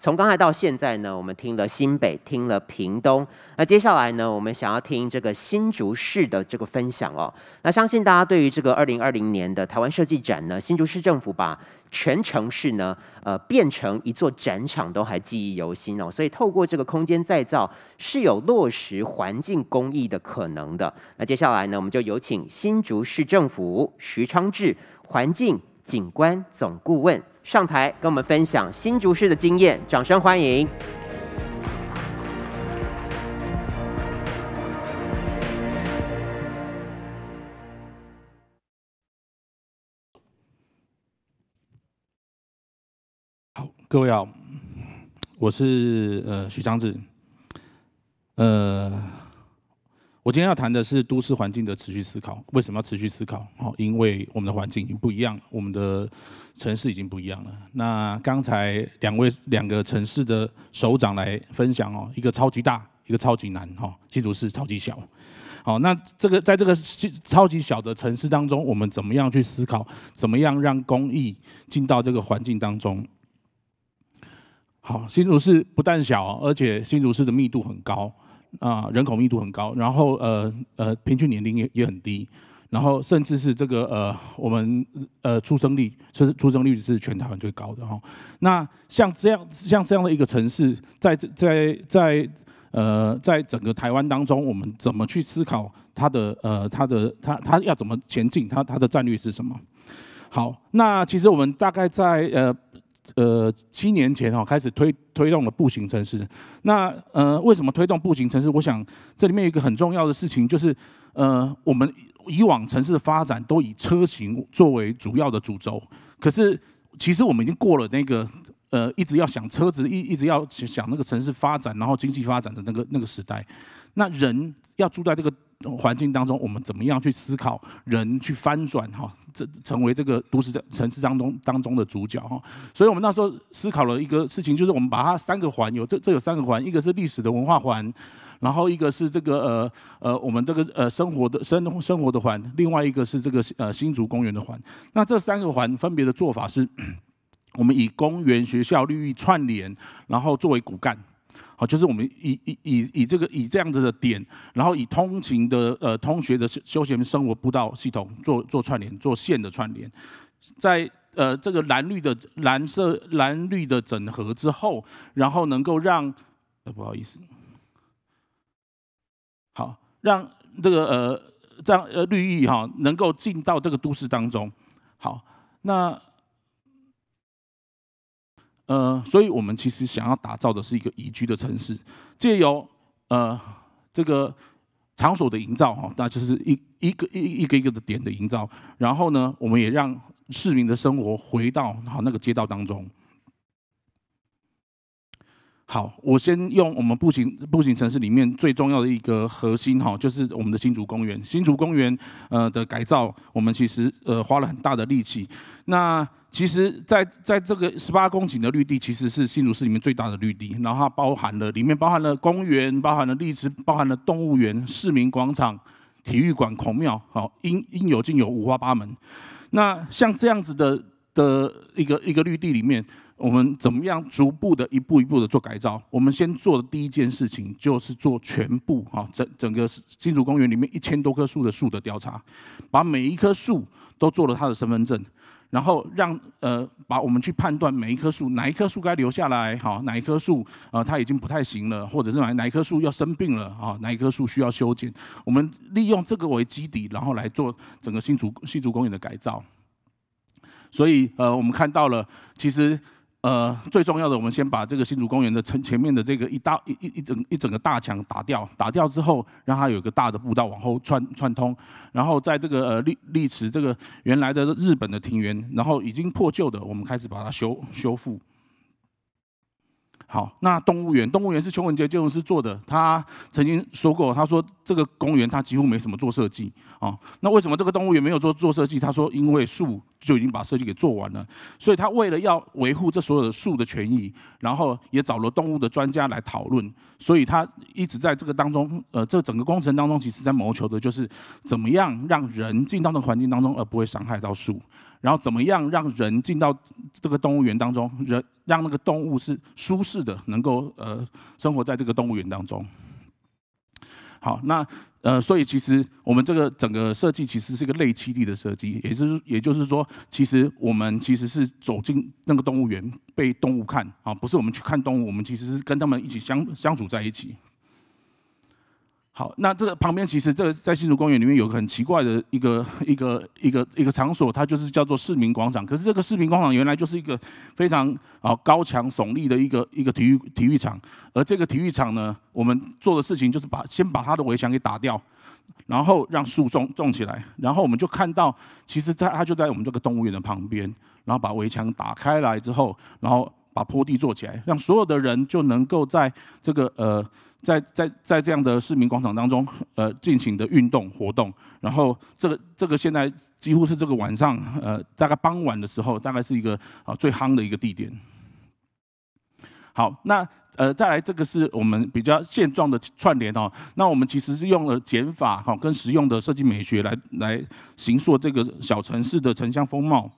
从刚才到现在呢，我们听了新北，听了屏东，那接下来呢，我们想要听这个新竹市的这个分享哦。那相信大家对于这个二零二零年的台湾设计展呢，新竹市政府把全城市呢，呃，变成一座展场都还记忆犹新哦。所以透过这个空间再造，是有落实环境公益的可能的。那接下来呢，我们就有请新竹市政府徐昌志环境景观总顾问。上台跟我们分享新竹市的经验，掌声欢迎！好，各位好，我是呃许章子，呃。我今天要谈的是都市环境的持续思考。为什么要持续思考？哦，因为我们的环境已经不一样，我们的城市已经不一样了。那刚才两位两个城市的首长来分享哦，一个超级大，一个超级难。哈，新竹市超级小。好，那这个在这个超级小的城市当中，我们怎么样去思考？怎么样让公益进到这个环境当中？好，新竹市不但小，而且新竹市的密度很高。啊，人口密度很高，然后呃呃，平均年龄也也很低，然后甚至是这个呃，我们呃出生率，是出生率是全台湾最高的哦。那像这样像这样的一个城市，在在在呃在整个台湾当中，我们怎么去思考它的呃它的它它要怎么前进，它它的战略是什么？好，那其实我们大概在呃。呃，七年前哦，开始推推动了步行城市。那呃，为什么推动步行城市？我想这里面有一个很重要的事情，就是呃，我们以往城市的发展都以车型作为主要的主轴。可是，其实我们已经过了那个呃，一直要想车子一一直要想那个城市发展，然后经济发展的那个那个时代。那人要住在这个环境当中，我们怎么样去思考人去翻转哈，这成为这个都市城市当中当中的主角哈。所以我们那时候思考了一个事情，就是我们把它三个环，有这这有三个环，一个是历史的文化环，然后一个是这个呃呃我们这个呃生活的生生活的环，另外一个是这个呃新竹公园的环。那这三个环分别的做法是，我们以公园、学校、绿意串联，然后作为骨干。好，就是我们以以以以这个以这样子的点，然后以通勤的呃通学的休休闲生活步道系统做做串联，做线的串联，在呃这个蓝绿的蓝色蓝绿的整合之后，然后能够让呃不好意思，好让这个呃这样呃绿意哈能够进到这个都市当中，好那。呃，所以我们其实想要打造的是一个宜居的城市，借由呃这个场所的营造哈，那就是一一个一一个一个的点的营造，然后呢，我们也让市民的生活回到好那个街道当中。好，我先用我们步行步行城市里面最重要的一个核心哈，就是我们的新竹公园。新竹公园呃的改造，我们其实呃花了很大的力气。那其实，在在这个十八公顷的绿地，其实是新竹市里面最大的绿地。然后它包含了里面包含了公园，包含了荔枝，包含了动物园、市民广场、体育馆、孔庙，好，应应有尽有，五花八门。那像这样子的的一个一个绿地里面。我们怎么样逐步的一步一步的做改造？我们先做的第一件事情就是做全部啊，整整个新竹公园里面一千多棵树的树的调查，把每一棵树都做了它的身份证，然后让呃，把我们去判断每一棵树哪一棵树该留下来，哈哪一棵树啊它已经不太行了，或者是哪哪一棵树要生病了啊哪一棵树需要修剪？我们利用这个为基底，然后来做整个新竹新竹公园的改造。所以呃，我们看到了其实。呃，最重要的，我们先把这个新竹公园的城前面的这个一大一一一整一整个大墙打掉，打掉之后，让它有个大的步道往后串串通，然后在这个呃立立池这个原来的日本的庭园，然后已经破旧的，我们开始把它修修复。好，那动物园，动物园是邱文杰建筑师做的。他曾经说过，他说这个公园他几乎没什么做设计啊。那为什么这个动物园没有做做设计？他说，因为树就已经把设计给做完了，所以他为了要维护这所有的树的权益，然后也找了动物的专家来讨论。所以他一直在这个当中，呃，这整个工程当中，其实在谋求的就是怎么样让人进到那个环境当中而不会伤害到树。然后怎么样让人进到这个动物园当中，人让那个动物是舒适的，能够呃生活在这个动物园当中。好，那呃，所以其实我们这个整个设计其实是一个内栖地的设计，也是也就是说，其实我们其实是走进那个动物园被动物看啊，不是我们去看动物，我们其实是跟他们一起相相处在一起。好，那这个旁边其实这个在新竹公园里面有个很奇怪的一个一个一个一个场所，它就是叫做市民广场。可是这个市民广场原来就是一个非常啊高墙耸立的一个一个体育体育场，而这个体育场呢，我们做的事情就是把先把它的围墙给打掉，然后让树种种起来，然后我们就看到，其实在它就在我们这个动物园的旁边，然后把围墙打开来之后，然后。把坡地做起来，让所有的人就能够在这个呃，在在在这样的市民广场当中，呃，进行的运动活动。然后这个这个现在几乎是这个晚上，呃，大概傍晚的时候，大概是一个啊最夯的一个地点。好，那呃再来这个是我们比较现状的串联哦。那我们其实是用了减法哈，跟实用的设计美学来来形塑这个小城市的城乡风貌。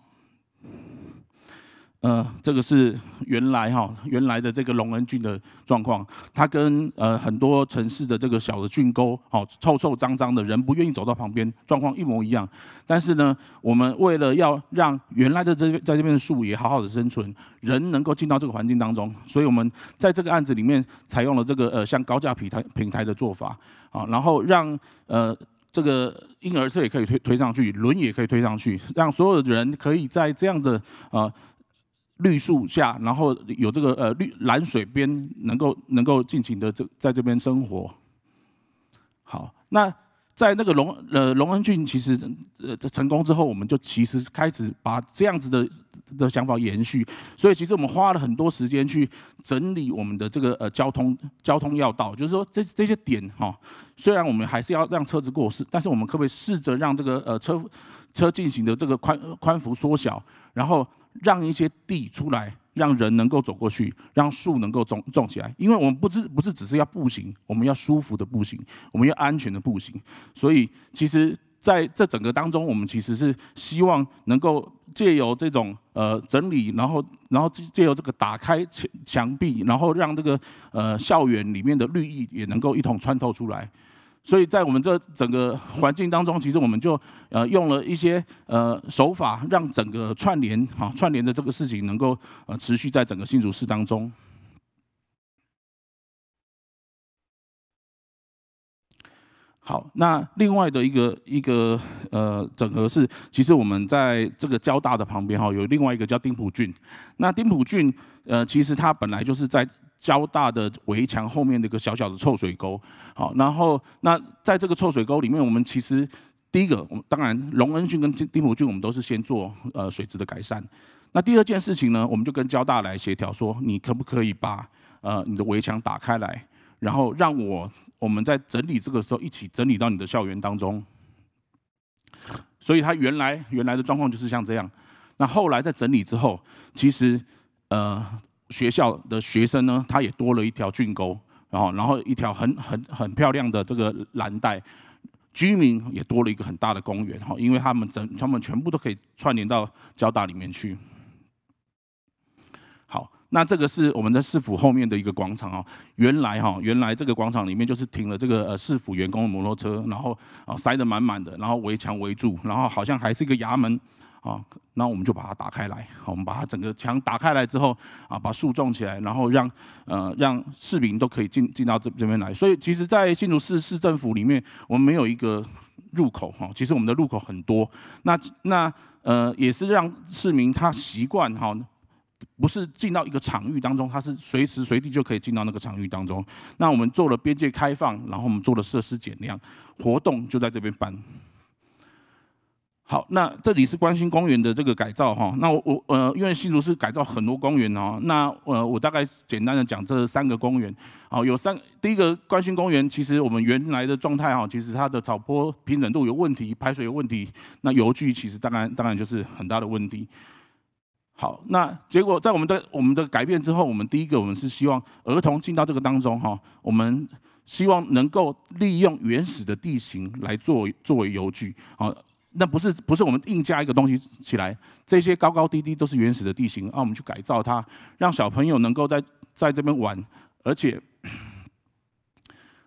呃，这个是原来哈原来的这个龙恩郡的状况，它跟呃很多城市的这个小的郡沟，好臭臭脏脏的，人不愿意走到旁边，状况一模一样。但是呢，我们为了要让原来的这在这边的树也好好的生存，人能够进到这个环境当中，所以我们在这个案子里面采用了这个呃像高架平台平台的做法，啊，然后让呃这个婴儿车也可以推推上去，轮也可以推上去，让所有的人可以在这样的呃绿树下，然后有这个呃绿蓝水边，能够能够尽情的这在这边生活。好，那在那个龙呃龙恩郡其实呃成功之后，我们就其实开始把这样子的的想法延续。所以其实我们花了很多时间去整理我们的这个呃交通交通要道，就是说这这些点哈，虽然我们还是要让车子过世，但是我们可不可以试着让这个呃车车进行的这个宽宽幅缩小，然后。让一些地出来，让人能够走过去，让树能够种种起来。因为我们不是不是只是要步行，我们要舒服的步行，我们要安全的步行。所以，其实在这整个当中，我们其实是希望能够借由这种呃整理，然后然后借借由这个打开墙墙壁，然后让这个呃校园里面的绿意也能够一同穿透出来。所以在我们这整个环境当中，其实我们就呃用了一些呃手法，让整个串联哈串联的这个事情能够呃持续在整个新竹市当中。好，那另外的一个一个呃整合是，其实我们在这个交大的旁边哈，有另外一个叫丁普郡。那丁普郡呃，其实它本来就是在。交大的围墙后面那个小小的臭水沟，好，然后那在这个臭水沟里面，我们其实第一个，我们当然隆恩俊跟丁福俊，我们都是先做呃水质的改善。那第二件事情呢，我们就跟交大来协调，说你可不可以把呃你的围墙打开来，然后让我我们在整理这个时候一起整理到你的校园当中。所以它原来原来的状况就是像这样，那后来在整理之后，其实呃。学校的学生呢，他也多了一条郡沟，然后，然后一条很很很漂亮的这个蓝带，居民也多了一个很大的公园，哈，因为他们整他们全部都可以串联到交大里面去。好，那这个是我们的市府后面的一个广场啊，原来哈，原来这个广场里面就是停了这个呃市府员工的摩托车，然后啊塞得满满的，然后围墙围住，然后好像还是一个衙门。啊，那我们就把它打开来，我们把它整个墙打开来之后，啊，把树种起来，然后让，呃，让市民都可以进进到这这边来。所以，其实，在新竹市市政府里面，我们没有一个入口哈，其实我们的入口很多。那那呃，也是让市民他习惯哈，不是进到一个场域当中，他是随时随地就可以进到那个场域当中。那我们做了边界开放，然后我们做了设施减量，活动就在这边办。好，那这里是关心公园的这个改造哈，那我我呃，因为新竹市改造很多公园哦，那呃，我大概简单的讲这三个公园，好，有三，第一个关心公园，其实我们原来的状态哈，其实它的草坡平整度有问题，排水有问题，那油锯其实当然当然就是很大的问题。好，那结果在我们的我们的改变之后，我们第一个我们是希望儿童进到这个当中哈，我们希望能够利用原始的地形来做作为游具啊。那不是不是我们硬加一个东西起来，这些高高低低都是原始的地形，让我们去改造它，让小朋友能够在在这边玩，而且，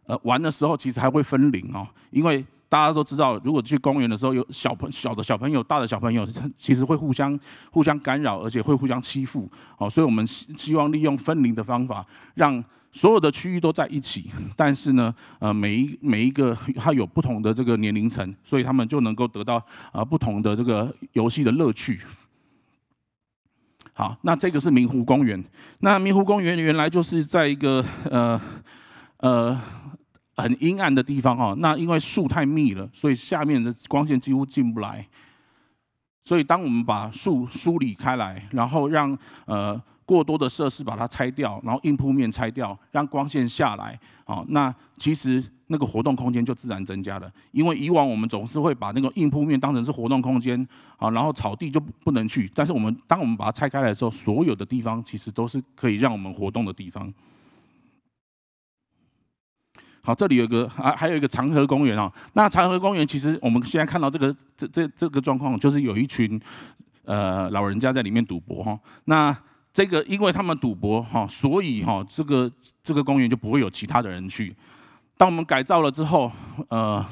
呃，玩的时候其实还会分龄哦，因为。大家都知道，如果去公园的时候，有小朋小的小朋友、大的小朋友，他其实会互相互相干扰，而且会互相欺负。哦，所以我们希望利用分离的方法，让所有的区域都在一起，但是呢，呃，每一每一个他有不同的这个年龄层，所以他们就能够得到啊不同的这个游戏的乐趣。好，那这个是明湖公园。那明湖公园原来就是在一个呃呃。很阴暗的地方啊，那因为树太密了，所以下面的光线几乎进不来。所以，当我们把树梳理开来，然后让呃过多的设施把它拆掉，然后硬铺面拆掉，让光线下来啊，那其实那个活动空间就自然增加了。因为以往我们总是会把那个硬铺面当成是活动空间啊，然后草地就不不能去。但是我们当我们把它拆开来的时候，所有的地方其实都是可以让我们活动的地方。好，这里有个还还有一个长河公园哦。那长河公园其实我们现在看到这个这这这个状况，就是有一群呃老人家在里面赌博哈。那这个因为他们赌博哈，所以哈这个这个公园就不会有其他的人去。当我们改造了之后，呃，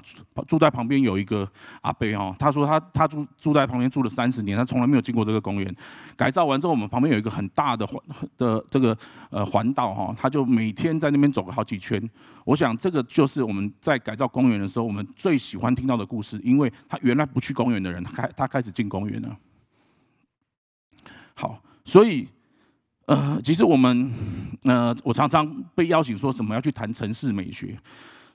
住在旁边有一个阿伯哦，他说他他住住在旁边住了三十年，他从来没有进过这个公园。改造完之后，我们旁边有一个很大的环的这个呃环道哈，他就每天在那边走了好几圈。我想这个就是我们在改造公园的时候，我们最喜欢听到的故事，因为他原来不去公园的人，他开他开始进公园了。好，所以。呃，其实我们，呃，我常常被邀请说怎么要去谈城市美学。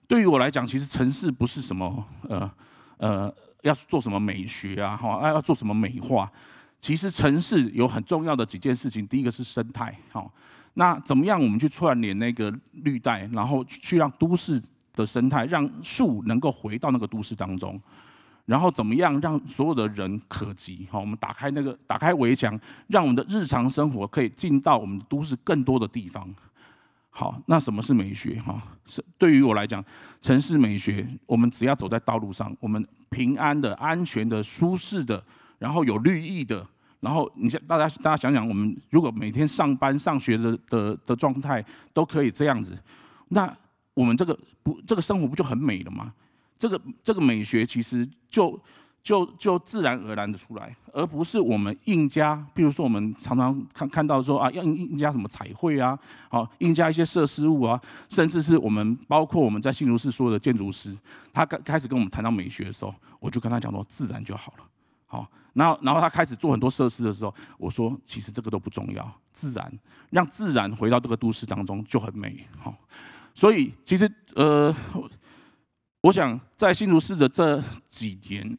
对于我来讲，其实城市不是什么呃呃要做什么美学啊，哈，要要做什么美化。其实城市有很重要的几件事情，第一个是生态，好，那怎么样我们去串联那个绿带，然后去让都市的生态，让树能够回到那个都市当中。然后怎么样让所有的人可及？好，我们打开那个，打开围墙，让我们的日常生活可以进到我们都市更多的地方。好，那什么是美学？哈，是对于我来讲，城市美学，我们只要走在道路上，我们平安的、安全的、舒适的，然后有绿意的，然后你现大家大家想想，我们如果每天上班、上学的的的状态都可以这样子，那我们这个不这个生活不就很美了吗？这个这个美学其实就就就自然而然的出来，而不是我们硬加。比如说我们常常看看到说啊，要硬加什么彩绘啊，好，硬加一些设施物啊，甚至是我们包括我们在新竹市所有的建筑师，他开开始跟我们谈到美学的时候，我就跟他讲说自然就好了，好，然后然后他开始做很多设施的时候，我说其实这个都不重要，自然让自然回到这个都市当中就很美，好，所以其实呃。我想在新竹市的这几年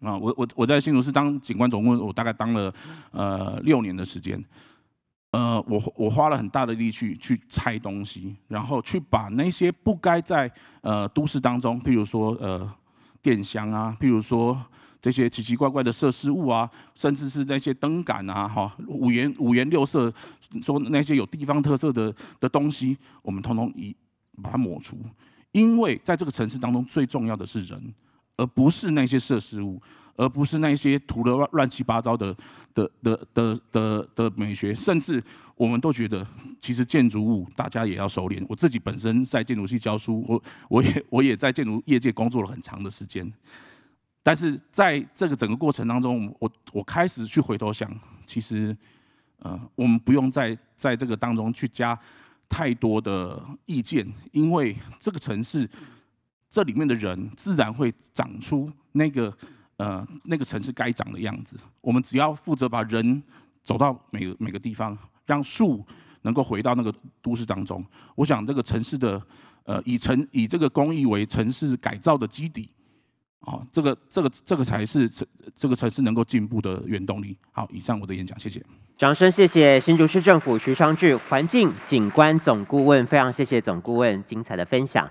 啊，我我我在新竹市当警官，总共我大概当了呃六年的时间。呃，我我花了很大的力去去拆东西，然后去把那些不该在呃都市当中，譬如说呃电箱啊，譬如说这些奇奇怪怪的设施物啊，甚至是那些灯杆啊，哈五颜五颜六色，说那些有地方特色的的东西，我们通通一把它抹除。因为在这个城市当中，最重要的是人，而不是那些设施物，而不是那些涂了乱乱七八糟的的的的的的美学。甚至我们都觉得，其实建筑物大家也要收敛。我自己本身在建筑系教书，我我也我也在建筑业界工作了很长的时间。但是在这个整个过程当中，我我开始去回头想，其实呃，我们不用在在这个当中去加。太多的意见，因为这个城市，这里面的人自然会长出那个呃那个城市该长的样子。我们只要负责把人走到每个每个地方，让树能够回到那个都市当中。我想这个城市的呃以城以这个公益为城市改造的基底。好，这个这个这个才是这这个才是能够进步的原动力。好，以上我的演讲，谢谢。掌声谢谢新竹市政府徐昌志环境景观总顾问，非常谢谢总顾问精彩的分享。